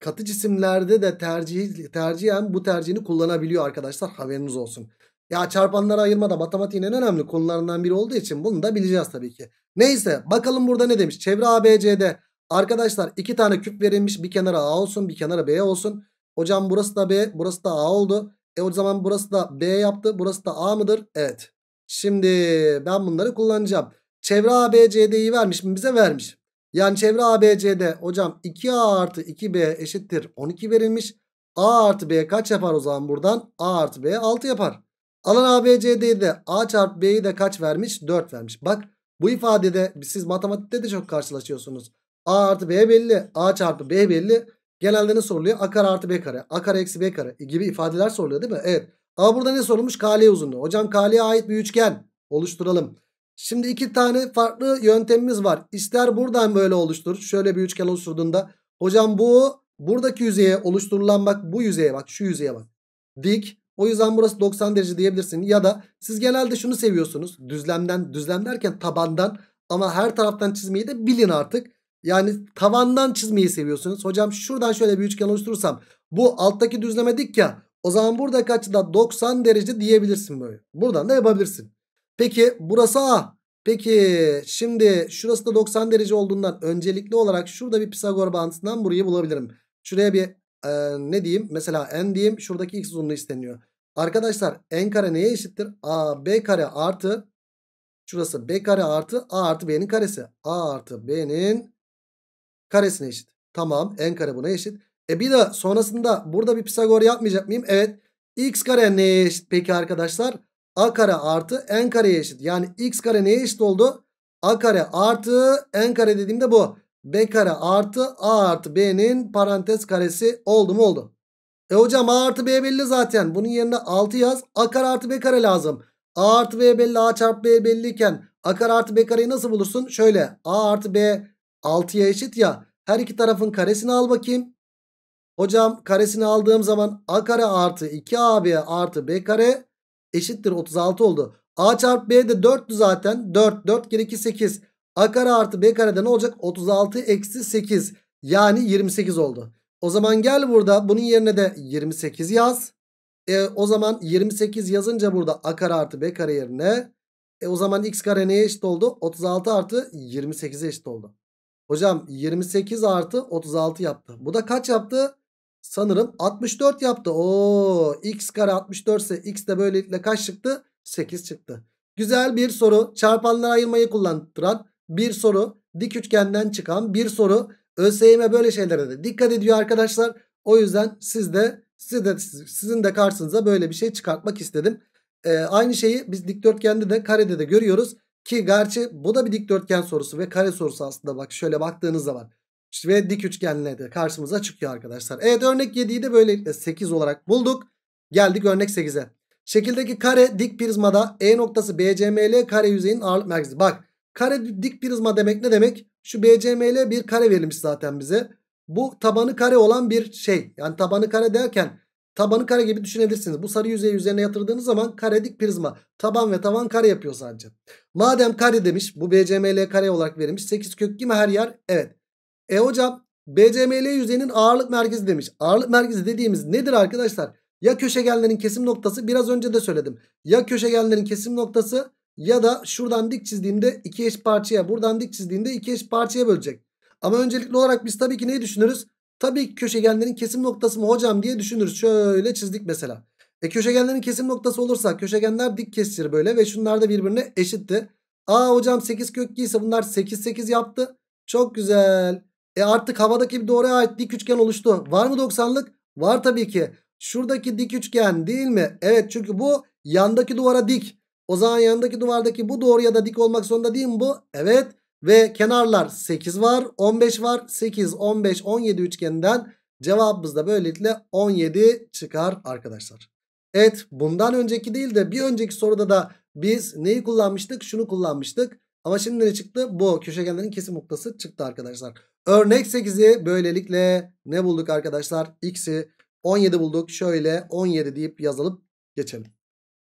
A: katı cisimlerde de tercih, tercihen bu tercihini kullanabiliyor arkadaşlar. Haberiniz olsun. Ya çarpanları ayırma da matematiğin en önemli konularından biri olduğu için bunu da bileceğiz tabii ki. Neyse bakalım burada ne demiş. Çevre ABC'de Arkadaşlar iki tane küp verilmiş. Bir kenara A olsun bir kenara B olsun. Hocam burası da B burası da A oldu. E o zaman burası da B yaptı. Burası da A mıdır? Evet. Şimdi ben bunları kullanacağım. Çevre ABCD'yi vermiş mi? Bize vermiş. Yani çevre ABCD hocam 2A artı 2B eşittir 12 verilmiş. A artı B kaç yapar o zaman buradan? A artı B 6 yapar. Alan ABCD'yi de A çarpı B'yi de kaç vermiş? 4 vermiş. Bak bu ifadede siz matematikte de çok karşılaşıyorsunuz. A artı B belli. A çarpı B belli. Genelde ne soruluyor? A kare artı B kare. A kare eksi B kare gibi ifadeler soruluyor değil mi? Evet. A burada ne sorulmuş? KL uzunluğu. Hocam KL'ye ait bir üçgen oluşturalım. Şimdi iki tane farklı yöntemimiz var. İster buradan böyle oluştur. Şöyle bir üçgen oluşturduğunda. Hocam bu buradaki yüzeye oluşturulan bak bu yüzeye bak şu yüzeye bak. Dik. O yüzden burası 90 derece diyebilirsin. Ya da siz genelde şunu seviyorsunuz. Düzlemden düzlem derken tabandan ama her taraftan çizmeyi de bilin artık. Yani tavandan çizmeyi seviyorsunuz. Hocam şuradan şöyle bir üçgen oluşturursam bu alttaki düzleme dik ya o zaman burada kaç da 90 derece diyebilirsin böyle. Buradan da yapabilirsin. Peki burası A. Peki şimdi şurası da 90 derece olduğundan öncelikli olarak şurada bir Pisagor bağıntısından burayı bulabilirim. Şuraya bir e, ne diyeyim mesela n diyeyim şuradaki x uzunluğu isteniyor. Arkadaşlar n kare neye eşittir? A b kare artı şurası b kare artı a artı b'nin karesi. A artı b'nin karesine eşit. Tamam n kare buna eşit. E bir de sonrasında burada bir Pisagor yapmayacak mıyım? Evet. x kare neye eşit peki arkadaşlar? a kare artı n kareye eşit. Yani x kare neye eşit oldu? a kare artı n kare dediğimde bu. b kare artı a artı b'nin parantez karesi oldu mu oldu. E hocam a artı b belli zaten. Bunun yerine 6 yaz. a kare artı b kare lazım. a artı b belli a çarpı b belliyken a kare artı b kareyi nasıl bulursun? Şöyle a artı b 6'ya eşit ya. Her iki tarafın karesini al bakayım. Hocam karesini aldığım zaman a kare artı 2ab artı b kare eşittir 36 oldu. a çarpı b de 4'tü zaten. 4 4 kere 2 8. a kare artı b karede ne olacak? 36 eksi 8 yani 28 oldu. O zaman gel burada bunun yerine de 28 yaz. E, o zaman 28 yazınca burada a kare artı b kare yerine. E, o zaman x kare neye eşit oldu? 36 artı 28'e eşit oldu. Hocam 28 artı 36 yaptı. Bu da kaç yaptı? Sanırım 64 yaptı. Oo, x kare 64 ise x de böylelikle kaç çıktı? 8 çıktı. Güzel bir soru. Çarpanlara ayırmayı kullandıran bir soru. Dik üçgenden çıkan bir soru. ÖSYM böyle şeylere de dikkat ediyor arkadaşlar. O yüzden siz de, siz de sizin de karşınıza böyle bir şey çıkartmak istedim. Ee, aynı şeyi biz dikdörtgende de karede de görüyoruz. Ki gerçi bu da bir dikdörtgen sorusu ve kare sorusu aslında bak şöyle baktığınızda var. ve dik üçgenle de karşımıza çıkıyor arkadaşlar. Evet örnek 7'yi de böylelikle 8 olarak bulduk. Geldik örnek 8'e. Şekildeki kare dik prizmada E noktası BCML kare yüzeyin ağırlık merkezi. Bak kare dik prizma demek ne demek? Şu BCML bir kare verilmiş zaten bize. Bu tabanı kare olan bir şey. Yani tabanı kare derken Tabanı kare gibi düşünebilirsiniz. Bu sarı yüzey üzerine yatırdığınız zaman kare dik prizma. Taban ve tavan kare yapıyor sadece. Madem kare demiş bu BCML kare olarak verilmiş. 8 kök gibi her yer? Evet. E hocam BCML yüzeyinin ağırlık merkezi demiş. Ağırlık merkezi dediğimiz nedir arkadaşlar? Ya köşegenlerin kesim noktası biraz önce de söyledim. Ya köşegenlerin kesim noktası ya da şuradan dik çizdiğimde iki eş parçaya buradan dik çizdiğimde iki eş parçaya bölecek. Ama öncelikli olarak biz tabii ki neyi düşünürüz? Tabii ki köşegenlerin kesim noktası mı hocam diye düşünürüz. Şöyle çizdik mesela. E köşegenlerin kesim noktası olursa köşegenler dik kesişir böyle ve şunlar da birbirine eşitti. Aa hocam 8 kök ise bunlar 8 8 yaptı. Çok güzel. E artık havadaki bir doğruya ait dik üçgen oluştu. Var mı 90'lık? Var tabii ki. Şuradaki dik üçgen değil mi? Evet çünkü bu yandaki duvara dik. O zaman yandaki duvardaki bu doğruya da dik olmak zorunda değil mi bu? Evet. Ve kenarlar 8 var 15 var 8 15 17 üçgeninden cevabımız da böylelikle 17 çıkar arkadaşlar. Evet bundan önceki değil de bir önceki soruda da biz neyi kullanmıştık şunu kullanmıştık. Ama şimdi ne çıktı? Bu köşegenlerin kesim noktası çıktı arkadaşlar. Örnek 8'i böylelikle ne bulduk arkadaşlar? X'i 17 bulduk. Şöyle 17 deyip yazalım geçelim.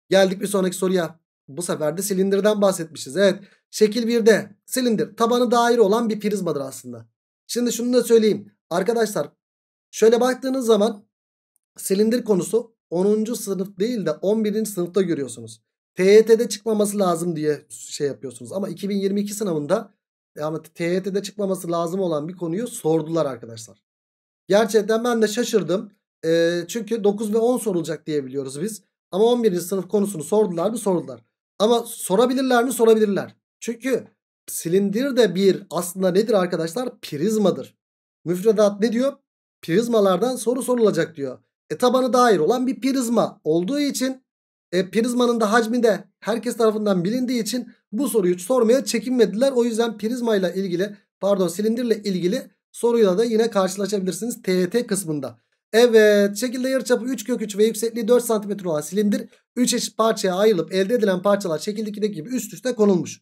A: Geldik bir sonraki soruya. Bu sefer de silindirden bahsetmişiz. Evet şekil 1'de silindir tabanı daire olan bir prizmadır aslında. Şimdi şunu da söyleyeyim. Arkadaşlar şöyle baktığınız zaman silindir konusu 10. sınıf değil de 11. sınıfta görüyorsunuz. TYT'de çıkmaması lazım diye şey yapıyorsunuz. Ama 2022 sınavında yani e, TYT'de çıkmaması lazım olan bir konuyu sordular arkadaşlar. Gerçekten ben de şaşırdım. E, çünkü 9 ve 10 sorulacak diyebiliyoruz biz. Ama 11. sınıf konusunu sordular mı sordular. Ama sorabilirler mi? Sorabilirler. Çünkü silindir de bir aslında nedir arkadaşlar? Prizmadır. Müfredat ne diyor? Prizmalardan soru sorulacak diyor. E tabanı dair olan bir prizma olduğu için e, prizmanın da hacmi de herkes tarafından bilindiği için bu soruyu sormaya çekinmediler. O yüzden prizmayla ilgili pardon silindirle ilgili soruyla da yine karşılaşabilirsiniz TET kısmında. Evet şekilde yarıçapı 3 kök 3 ve yüksekliği 4 cm olan silindir 3 eşit parçaya ayrılıp elde edilen parçalar şekil gibi üst üste konulmuş.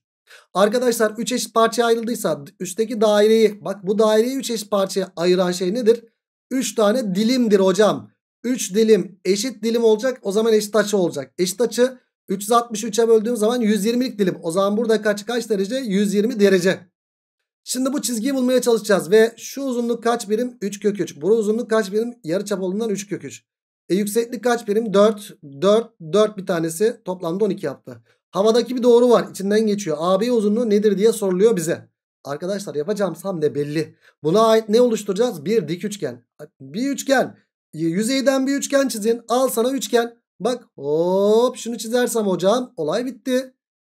A: Arkadaşlar 3 eşit parçaya ayrıldıysa üstteki daireyi bak bu daireyi 3 eşit parçaya ayıran şey nedir? 3 tane dilimdir hocam. 3 dilim eşit dilim olacak o zaman eşit açı olacak. Eşit açı 363'e böldüğüm zaman 120'lik dilim. O zaman burada kaç kaç derece? 120 derece. Şimdi bu çizgiyi bulmaya çalışacağız ve şu uzunluk kaç birim? 3 kök 3. Bu uzunluk kaç birim? Yarıçap olduğundan 3 kök 3. E, yükseklik kaç birim? 4. 4. 4 bir tanesi. Toplamda 12 yaptı. Havadaki bir doğru var. İçinden geçiyor. AB uzunluğu nedir diye soruluyor bize. Arkadaşlar yapacağımız hamle belli. Buna ait ne oluşturacağız? Bir dik üçgen. Bir üçgen. E, yüzeyden bir üçgen çizin. Al sana üçgen. Bak hop şunu çizersem hocam olay bitti.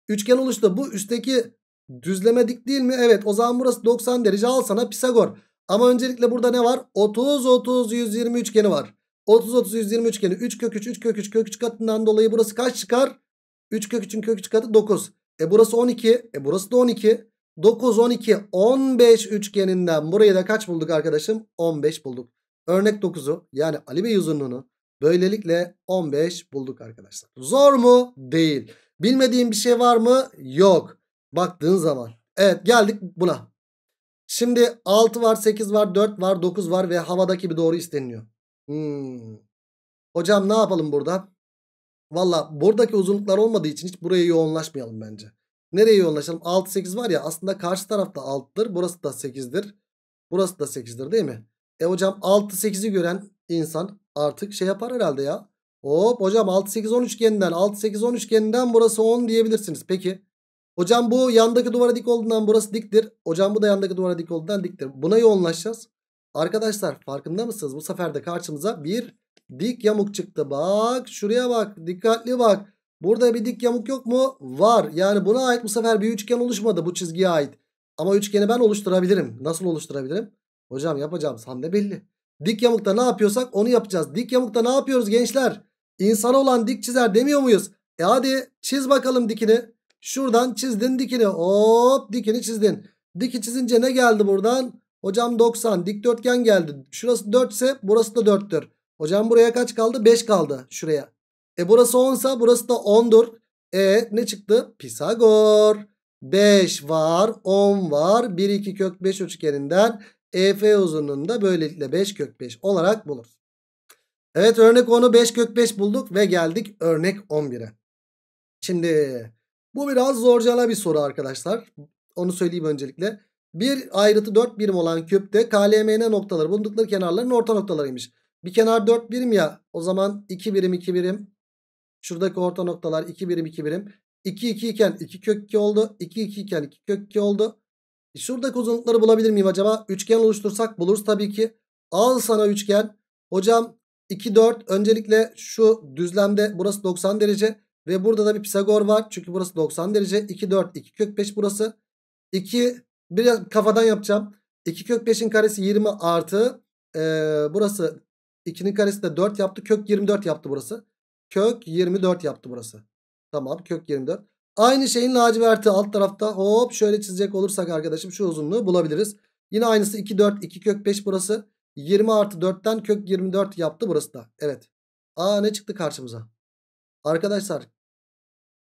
A: Üçgen oluştu. Bu üstteki Düzleme dik değil mi? Evet o zaman burası 90 derece al sana Pisagor. Ama öncelikle burada ne var? 30 30 120 üçgeni var. 30 30 120 üçgeni 3 kök 3 3 kök 3 kök 3 katından dolayı burası kaç çıkar? 3 kök 3'ün kök 3 katı 9. E burası 12. E burası da 12. 9 12 15 üçgeninden burayı da kaç bulduk arkadaşım? 15 bulduk. Örnek 9'u yani Ali Bey uzunluğunu böylelikle 15 bulduk arkadaşlar. Zor mu? Değil. Bilmediğim bir şey var mı? Yok. Baktığın zaman. Evet geldik buna. Şimdi 6 var 8 var 4 var 9 var ve havadaki bir doğru isteniyor. Hmm. Hocam ne yapalım burada? Valla buradaki uzunluklar olmadığı için hiç buraya yoğunlaşmayalım bence. Nereye yoğunlaşalım? 6 8 var ya aslında karşı tarafta 6'dır. Burası da 8'dir. Burası da 8'dir değil mi? E hocam 6 8'i gören insan artık şey yapar herhalde ya. Hop hocam 6 8 10 üçgeninden 6 8 10 üçgeninden burası 10 diyebilirsiniz. Peki Hocam bu yandaki duvara dik olduğundan burası diktir. Hocam bu da yandaki duvara dik olduğundan diktir. Buna yoğunlaşacağız. Arkadaşlar farkında mısınız? Bu sefer de karşımıza bir dik yamuk çıktı. Bak şuraya bak. Dikkatli bak. Burada bir dik yamuk yok mu? Var. Yani buna ait bu sefer bir üçgen oluşmadı bu çizgiye ait. Ama üçgeni ben oluşturabilirim. Nasıl oluşturabilirim? Hocam yapacağımız hamle belli. Dik yamukta ne yapıyorsak onu yapacağız. Dik yamukta ne yapıyoruz gençler? İnsana olan dik çizer demiyor muyuz? E hadi çiz bakalım dikini. Şuradan çizdin dikini. Hop dikini çizdin. Diki çizince ne geldi buradan? Hocam 90 dikdörtgen geldi. Şurası 4 ise burası da 4'tür. Hocam buraya kaç kaldı? 5 kaldı şuraya. E burası 10 ise burası da 10'dur. E ne çıktı? Pisagor. 5 var 10 var 1 2 kök 5 üçgeninden EF uzunluğunu da böylelikle 5 kök 5 olarak bulur. Evet örnek 10'u 5 kök 5 bulduk ve geldik örnek 11'e. Şimdi bu biraz zorcala bir soru arkadaşlar. Onu söyleyeyim öncelikle. Bir ayrıtı 4 birim olan küpte KLMN noktaları bulundukları kenarların orta noktalarıymış. Bir kenar 4 birim ya o zaman 2 birim 2 birim. Şuradaki orta noktalar 2 birim 2 birim. 2 2 iken 2 kök 2 oldu. 2 2 iken 2 kök 2 oldu. E, şuradaki uzunlukları bulabilir miyim acaba? Üçgen oluştursak buluruz tabii ki. Al sana üçgen. Hocam 2 4 öncelikle şu düzlemde burası 90 derece. Ve burada da bir Pisagor var. Çünkü burası 90 derece. 2, 4, 2 kök 5 burası. 2, biraz kafadan yapacağım. 2 kök 5'in karesi 20 artı. E, burası 2'nin karesi de 4 yaptı. Kök 24 yaptı burası. Kök 24 yaptı burası. Tamam kök 24. Aynı şeyin laciverti alt tarafta hop şöyle çizecek olursak arkadaşım şu uzunluğu bulabiliriz. Yine aynısı 2 4 2 kök 5 burası. 20 artı 4'ten kök 24 yaptı burası da. Evet. Aa ne çıktı karşımıza? Arkadaşlar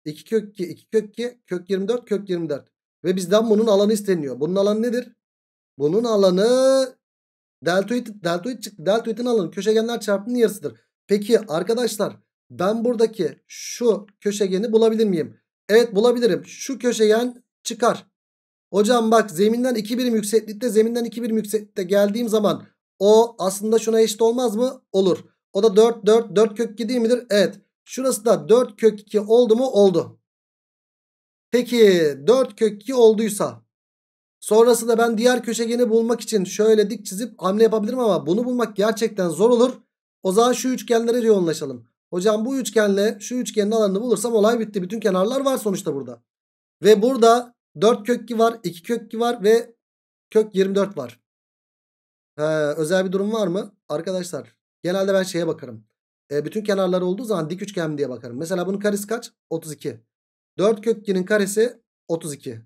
A: 2 kök 2 2 kök 2 kök 24 kök 24. Ve bizden bunun alanı isteniyor. Bunun alanı nedir? Bunun alanı deltoid, deltoid çıktı. Deltoid'in alanı köşegenler çarpımının yarısıdır. Peki arkadaşlar ben buradaki şu köşegeni bulabilir miyim? Evet bulabilirim. Şu köşegen çıkar. Hocam bak zeminden 2 birim yükseklikte zeminden 2 birim yükseklikte geldiğim zaman o aslında şuna eşit olmaz mı? Olur. O da 4 4 4 kök 2 değil midir? Evet. Şurası da 4 kök 2 oldu mu? Oldu. Peki 4 kök 2 olduysa sonrasında ben diğer köşegeni bulmak için şöyle dik çizip hamle yapabilirim ama bunu bulmak gerçekten zor olur. O zaman şu üçgenlere yoğunlaşalım. Hocam bu üçgenle şu üçgenin alanını bulursam olay bitti. Bütün kenarlar var sonuçta burada. Ve burada 4 kök 2 var, 2 kök 2 var ve kök 24 var. Ee, özel bir durum var mı? Arkadaşlar genelde ben şeye bakarım. E, bütün kenarları olduğu zaman dik üçgen diye bakarım. Mesela bunun karesi kaç? 32. 4 kök 2'nin karesi 32.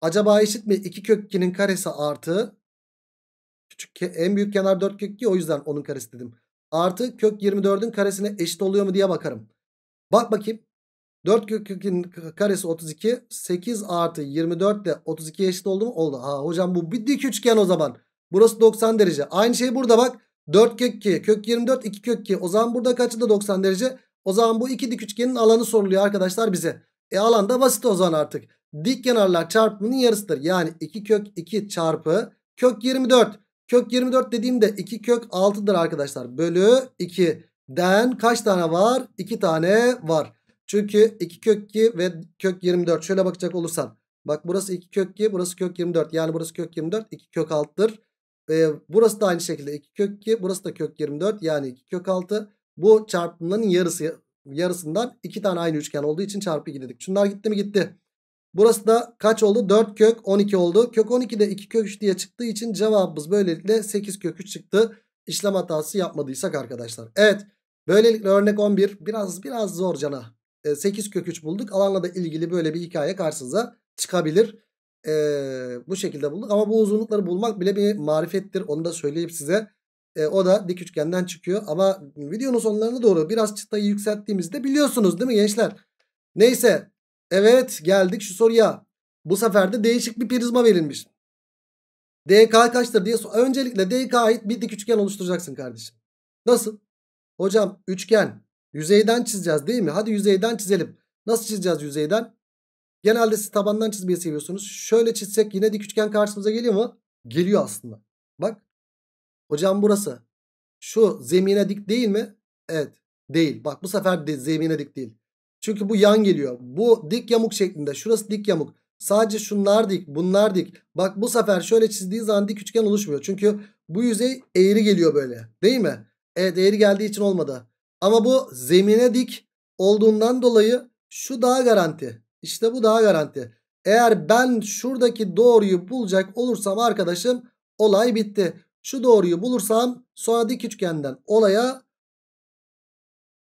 A: Acaba eşit mi? 2 kök 2'nin karesi artı küçük en büyük kenar 4 kök 2 o yüzden onun karesi dedim. Artı kök 24'ün karesine eşit oluyor mu diye bakarım. Bak bakayım. 4 kök 2'nin karesi 32. 8 artı 24 de 32 eşit oldu mu? Oldu. Ha, hocam bu bir dik üçgen o zaman. Burası 90 derece. Aynı şey burada bak. 4 kök 2. Kök 24 2 kök 2. O zaman burada kaçı da 90 derece? O zaman bu iki dik üçgenin alanı soruluyor arkadaşlar bize. E alan da basit o zaman artık. Dik kenarlar çarpımının yarısıdır. Yani 2 kök 2 çarpı kök 24. Kök 24 dediğimde 2 kök 6'dır arkadaşlar. Bölü 2'den kaç tane var? 2 tane var. Çünkü 2 kök 2 ve kök 24. Şöyle bakacak olursan. Bak burası 2 kök 2 burası kök 24. Yani burası kök 24 2 kök 6'dır. E, burası da aynı şekilde 2 kök 2. Burası da kök 24. Yani 2 kök 6. Bu çarpımların yarısı yarısından 2 tane aynı üçgen olduğu için çarpı 2 dedik. Şunlar gitti mi gitti. Burası da kaç oldu? 4 kök 12 oldu. Kök 12 de 2 kök 3 diye çıktığı için cevabımız böylelikle 8 kök 3 çıktı. İşlem hatası yapmadıysak arkadaşlar. Evet. Böylelikle örnek 11 biraz biraz zor cana. 8 ee, kök 3 bulduk. Alanla da ilgili böyle bir hikaye karşınıza çıkabilir e, bu şekilde bulduk. Ama bu uzunlukları bulmak bile bir marifettir. Onu da söyleyip size. E, o da dik üçgenden çıkıyor. Ama videonun sonlarına doğru biraz çıtayı yükselttiğimizde biliyorsunuz değil mi gençler? Neyse. Evet geldik şu soruya. Bu sefer de değişik bir prizma verilmiş. DK kaçtır diye öncelikle DK ait bir dik üçgen oluşturacaksın kardeşim. Nasıl? Hocam üçgen yüzeyden çizeceğiz değil mi? Hadi yüzeyden çizelim. Nasıl çizeceğiz yüzeyden? Genelde siz tabandan çizmeyi seviyorsunuz. Şöyle çizsek yine dik üçgen karşımıza geliyor mu? Geliyor aslında. Bak. Hocam burası. Şu zemine dik değil mi? Evet. Değil. Bak bu sefer de zemine dik değil. Çünkü bu yan geliyor. Bu dik yamuk şeklinde. Şurası dik yamuk. Sadece şunlar dik. Bunlar dik. Bak bu sefer şöyle çizdiği zaman dik üçgen oluşmuyor. Çünkü bu yüzey eğri geliyor böyle. Değil mi? Evet eğri geldiği için olmadı. Ama bu zemine dik olduğundan dolayı şu daha garanti. İşte bu daha garanti. Eğer ben şuradaki doğruyu bulacak olursam arkadaşım olay bitti. Şu doğruyu bulursam sonra dik üçgenden olaya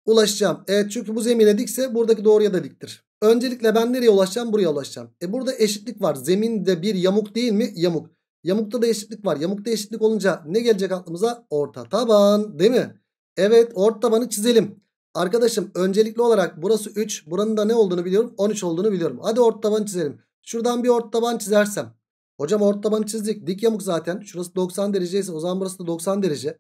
A: ulaşacağım. Evet çünkü bu zemine dikse buradaki doğruya da diktir. Öncelikle ben nereye ulaşacağım? Buraya ulaşacağım. E burada eşitlik var. Zeminde bir yamuk değil mi? Yamuk. Yamukta da eşitlik var. Yamukta eşitlik olunca ne gelecek aklımıza? Orta taban değil mi? Evet orta tabanı çizelim. Arkadaşım öncelikli olarak burası 3. Buranın da ne olduğunu biliyorum. 13 olduğunu biliyorum. Hadi ort taban çizelim. Şuradan bir ort taban çizersem. Hocam ort tabanı çizdik. Dik yamuk zaten. Şurası 90 dereceyse o zaman burası da 90 derece.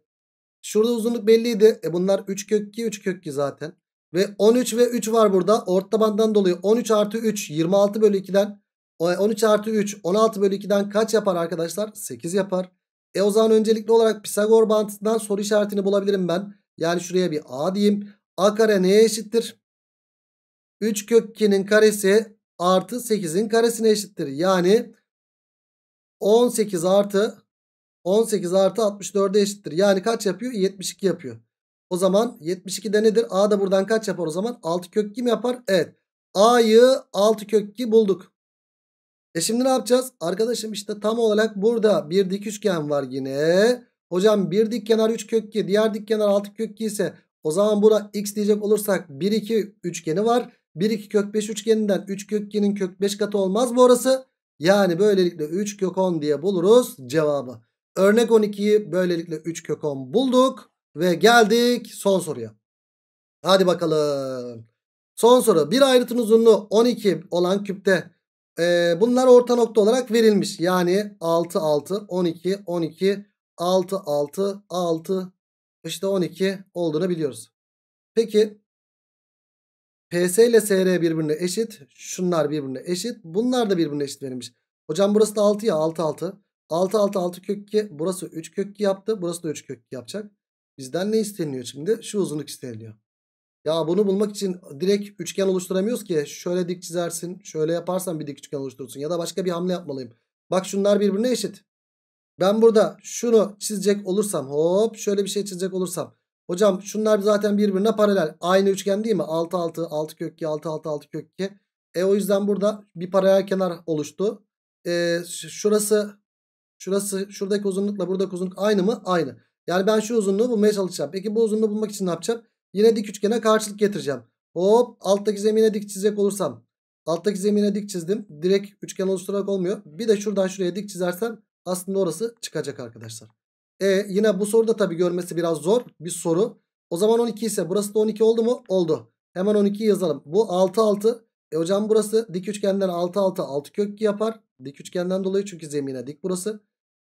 A: Şurada uzunluk belliydi. E bunlar 3 kök 2 3 kök 2 zaten. Ve 13 ve 3 var burada. Ort tabandan dolayı 13 artı 3 26 bölü 2'den 13 e, artı 3 16 bölü 2'den kaç yapar arkadaşlar? 8 yapar. E o zaman öncelikli olarak Pisagor bantından soru işaretini bulabilirim ben. Yani şuraya bir A diyeyim. A kare neye eşittir? 3 kök 2'nin karesi artı 8'in karesine eşittir. Yani 18 artı 18 artı 64'e eşittir. Yani kaç yapıyor? 72 yapıyor. O zaman 72'de nedir? A da buradan kaç yapar o zaman? 6 kök 2 mi yapar? Evet. A'yı 6 kök 2 bulduk. E şimdi ne yapacağız? Arkadaşım işte tam olarak burada bir dik üçgen var yine. Hocam bir dik kenar 3 kök 2 diğer dik kenar 6 kök 2 ise o zaman buna x diyecek olursak 1 2 üçgeni var. 1 2 kök 5 üçgeninden 3 kökgenin kök 5 katı olmaz bu orası. Yani böylelikle 3 kök 10 diye buluruz cevabı. Örnek 12'yi böylelikle 3 kök 10 bulduk. Ve geldik son soruya. Hadi bakalım. Son soru. Bir ayrıtın uzunluğu 12 olan küpte e, bunlar orta nokta olarak verilmiş. Yani 6 6 12 12 6 6 6 işte 12 olduğunu biliyoruz. Peki PS ile SR birbirine eşit. Şunlar birbirine eşit. Bunlar da birbirine eşit verilmiş. Hocam burası da 6 ya 6 6. 6 6 6 kök 2. Burası 3 kök 2 yaptı. Burası da 3 kök 2 yapacak. Bizden ne isteniliyor şimdi? Şu uzunluk isteniliyor. Ya bunu bulmak için direkt üçgen oluşturamıyoruz ki. Şöyle dik çizersin. Şöyle yaparsan bir dik üçgen oluşturursun. Ya da başka bir hamle yapmalıyım. Bak şunlar birbirine eşit. Ben burada şunu çizecek olursam hop şöyle bir şey çizecek olursam. Hocam şunlar zaten birbirine paralel. Aynı üçgen değil mi? 6 6 6 kök 2 6 6 6 kök 2. E o yüzden burada bir paralel kenar oluştu. E, şurası şurası şuradaki uzunlukla buradaki uzunluk aynı mı? Aynı. Yani ben şu uzunluğu bulmaya çalışacağım. Peki bu uzunluğu bulmak için ne yapacağım? Yine dik üçgene karşılık getireceğim. Hop alttaki zemine dik çizecek olursam. Alttaki zemine dik çizdim. Direkt üçgen oluşturarak olmuyor. Bir de şuradan şuraya dik çizersem aslında orası çıkacak arkadaşlar. E yine bu soruda tabii görmesi biraz zor bir soru. O zaman 12 ise burası da 12 oldu mu? Oldu. Hemen 12 yazalım. Bu 6 6. E hocam burası dik üçgenden 6 6 6 kök yapar. Dik üçgenden dolayı çünkü zemine dik burası.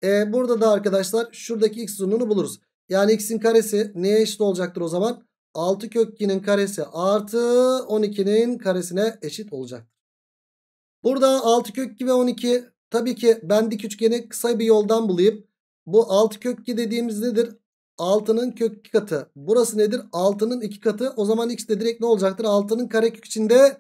A: E burada da arkadaşlar şuradaki x uzunluğunu buluruz. Yani x'in karesi neye eşit olacaktır o zaman? 6 kök 2'nin karesi artı 12'nin karesine eşit olacaktır. Burada 6 kök 2 ve 12 Tabii ki ben dik üçgeni kısa bir yoldan bulayım. Bu 6 kök 2 dediğimiz nedir? 6'nın kök 2 katı. Burası nedir? 6'nın 2 katı. O zaman x de direkt ne olacaktır? 6'nın karekök içinde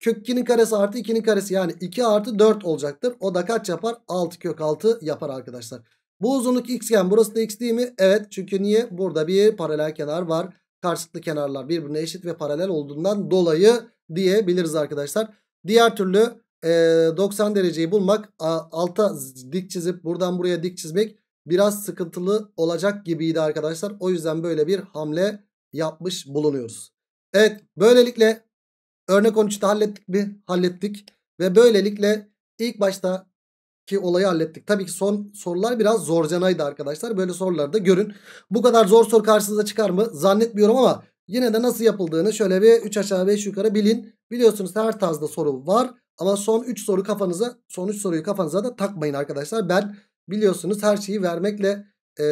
A: kök 2'nin karesi artı 2'nin karesi. Yani 2 artı 4 olacaktır. O da kaç yapar? 6 kök 6 yapar arkadaşlar. Bu uzunluk xgen. Burası da x değil mi? Evet. Çünkü niye? Burada bir paralel kenar var. Karşıtlı kenarlar birbirine eşit ve paralel olduğundan dolayı diyebiliriz arkadaşlar. Diğer türlü 90 dereceyi bulmak alta dik çizip buradan buraya dik çizmek biraz sıkıntılı olacak gibiydi arkadaşlar. O yüzden böyle bir hamle yapmış bulunuyoruz. Evet böylelikle örnek 13'te hallettik mi? Hallettik. Ve böylelikle ilk başta ki olayı hallettik. Tabii ki son sorular biraz zorcanaydı arkadaşlar. Böyle soruları da görün. Bu kadar zor soru karşınıza çıkar mı? Zannetmiyorum ama yine de nasıl yapıldığını şöyle bir 3 aşağı 5 yukarı bilin. Biliyorsunuz her tarzda soru var. Ama son 3 soru kafanıza son 3 soruyu kafanıza da takmayın arkadaşlar. Ben biliyorsunuz her şeyi vermekle e,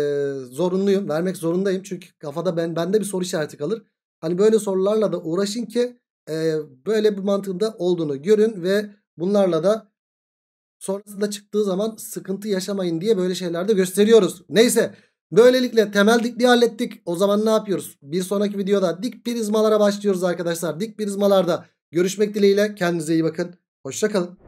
A: zorunluyum. Vermek zorundayım. Çünkü kafada ben bende bir soru işareti kalır. Hani böyle sorularla da uğraşın ki e, böyle bir mantığında olduğunu görün ve bunlarla da sonrasında çıktığı zaman sıkıntı yaşamayın diye böyle şeylerde gösteriyoruz. Neyse böylelikle temel dikliği hallettik. O zaman ne yapıyoruz? Bir sonraki videoda dik prizmalara başlıyoruz arkadaşlar. Dik prizmalarda görüşmek dileğiyle kendinize iyi bakın. Hoşçakalın.